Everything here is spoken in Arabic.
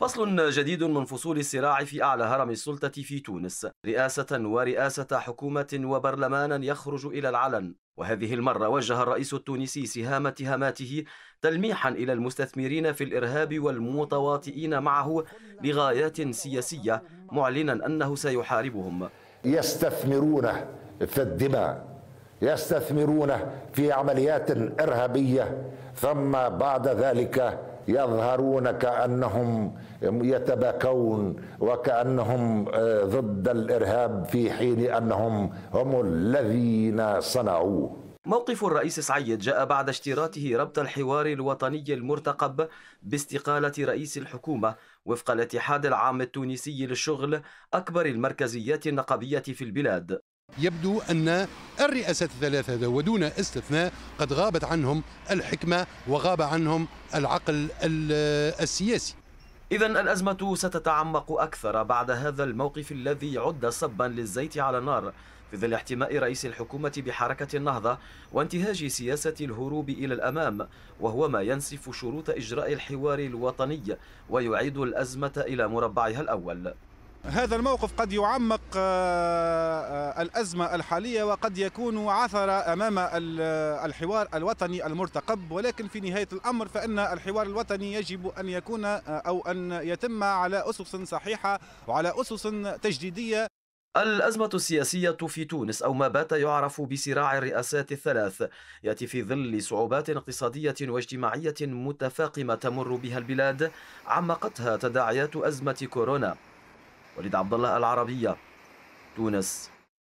فصل جديد من فصول الصراع في أعلى هرم السلطة في تونس رئاسة ورئاسة حكومة وبرلمانا يخرج إلى العلن وهذه المرة وجه الرئيس التونسي سهام اتهاماته تلميحا إلى المستثمرين في الإرهاب والمتواطئين معه لغايات سياسية معلنا أنه سيحاربهم يستثمرون في الدماء يستثمرون في عمليات إرهابية ثم بعد ذلك يظهرون كانهم يتباكون وكانهم آه، ضد الارهاب في حين انهم هم الذين صنعوه موقف الرئيس سعيد جاء بعد اشتراطه ربط الحوار الوطني المرتقب باستقالة رئيس الحكومة وفق الاتحاد العام التونسي للشغل أكبر المركزيات النقابية في البلاد يبدو أن الرئاسة الثلاثة ودون استثناء قد غابت عنهم الحكمة وغاب عنهم العقل السياسي إذا الأزمة ستتعمق أكثر بعد هذا الموقف الذي عد صبا للزيت على النار في ظل احتماء رئيس الحكومة بحركة النهضة وانتهاج سياسة الهروب إلى الأمام وهو ما ينسف شروط إجراء الحوار الوطني ويعيد الأزمة إلى مربعها الأول هذا الموقف قد يعمق آه، آه، الأزمة الحالية وقد يكون عثر أمام آه، الحوار الوطني المرتقب ولكن في نهاية الأمر فإن الحوار الوطني يجب أن يكون أو أن يتم على أسس صحيحة وعلى أسس تجديدية الأزمة السياسية في تونس أو ما بات يعرف بصراع الرئاسات الثلاث يأتي في ظل صعوبات اقتصادية واجتماعية متفاقمة تمر بها البلاد عمقتها تداعيات أزمة كورونا وليد عبد الله العربية تونس